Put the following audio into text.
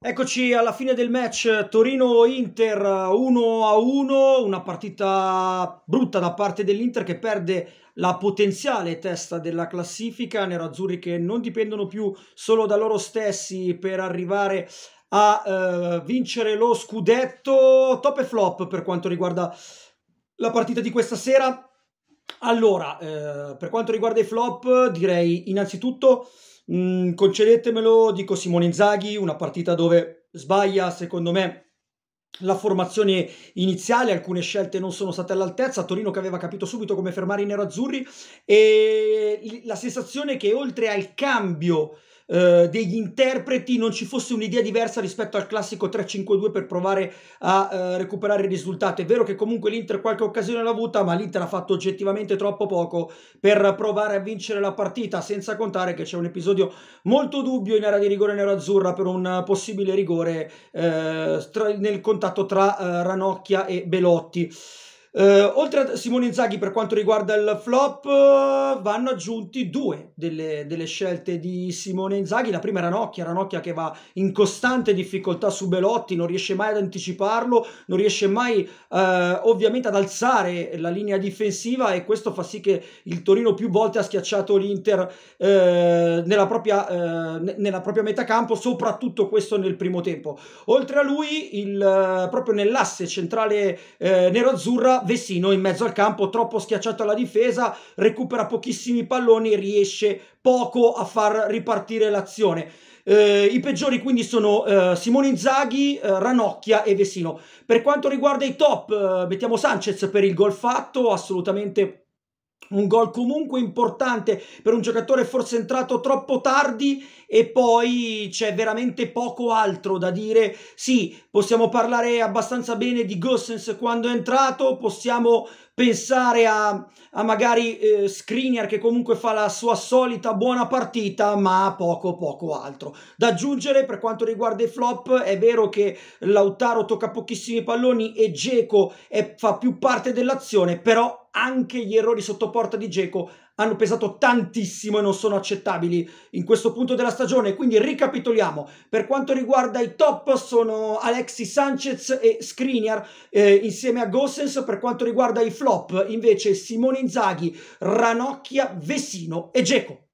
Eccoci alla fine del match Torino-Inter 1-1, una partita brutta da parte dell'Inter che perde la potenziale testa della classifica, nerazzurri che non dipendono più solo da loro stessi per arrivare a eh, vincere lo scudetto, top e flop per quanto riguarda la partita di questa sera. Allora, eh, per quanto riguarda i flop, direi innanzitutto, mh, mm, concedetemelo, dico Simone Inzaghi, una partita dove sbaglia, secondo me, la formazione iniziale, alcune scelte non sono state all'altezza, Torino che aveva capito subito come fermare i nerazzurri e la sensazione che oltre al cambio eh, degli interpreti non ci fosse un'idea diversa rispetto al classico 3-5-2 per provare a eh, recuperare il risultato. È vero che comunque l'Inter qualche occasione l'ha avuta, ma l'Inter ha fatto oggettivamente troppo poco per provare a vincere la partita, senza contare che c'è un episodio molto dubbio in area di rigore nero-azzurra per un possibile rigore eh, nel contatto tra eh, Ranocchia e Belotti. Uh, oltre a Simone Inzaghi per quanto riguarda il flop uh, vanno aggiunti due delle, delle, scelte di Simone Inzaghi la prima era Ranocchia, Ranocchia che va in costante difficoltà su Belotti non riesce mai ad anticiparlo non riesce mai uh, ovviamente ad alzare la linea difensiva e questo fa sì che il Torino più volte ha schiacciato l'Inter nella, propria, nella propria metacampo soprattutto questo nel primo tempo oltre a lui il, proprio nell'asse centrale nero-azzurra Silva, Vessino in mezzo al campo, troppo schiacciato alla difesa, recupera pochissimi palloni, riesce poco a far ripartire l'azione. Eh, I peggiori quindi sono eh, Simone Inzaghi, eh, Ranocchia e Vessino. Per quanto riguarda i top, eh, mettiamo Sanchez per il gol fatto, assolutamente un gol comunque importante per un giocatore forse entrato troppo tardi e poi c'è veramente poco altro da dire. Sì, possiamo parlare abbastanza bene di Gossens quando è entrato, possiamo pensare a, a magari eh, Screener che comunque fa la sua solita buona partita ma poco poco altro. Da aggiungere per quanto riguarda i flop è vero che Lautaro tocca pochissimi palloni e Geco fa più parte dell'azione però anche gli errori sotto porta di Geco hanno pesato tantissimo e non sono accettabili in questo punto della stagione. Quindi ricapitoliamo, per quanto riguarda i top sono Alexi Sanchez e Skriniar eh, insieme a Gossens, per quanto riguarda i flop invece Simone Inzaghi, Ranocchia, Vesino e Geco.